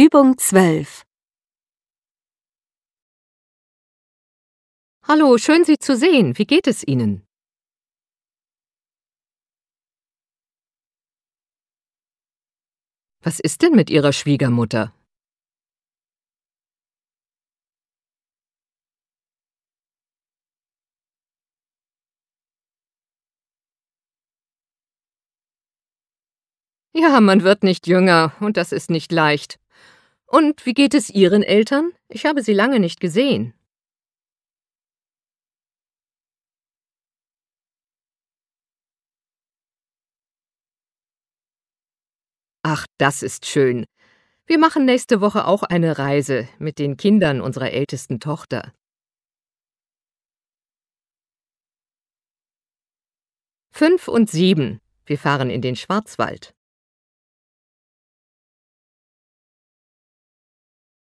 Übung 12. Hallo, schön Sie zu sehen. Wie geht es Ihnen? Was ist denn mit Ihrer Schwiegermutter? Ja, man wird nicht jünger, und das ist nicht leicht. Und wie geht es Ihren Eltern? Ich habe sie lange nicht gesehen. Ach, das ist schön. Wir machen nächste Woche auch eine Reise mit den Kindern unserer ältesten Tochter. Fünf und sieben. Wir fahren in den Schwarzwald.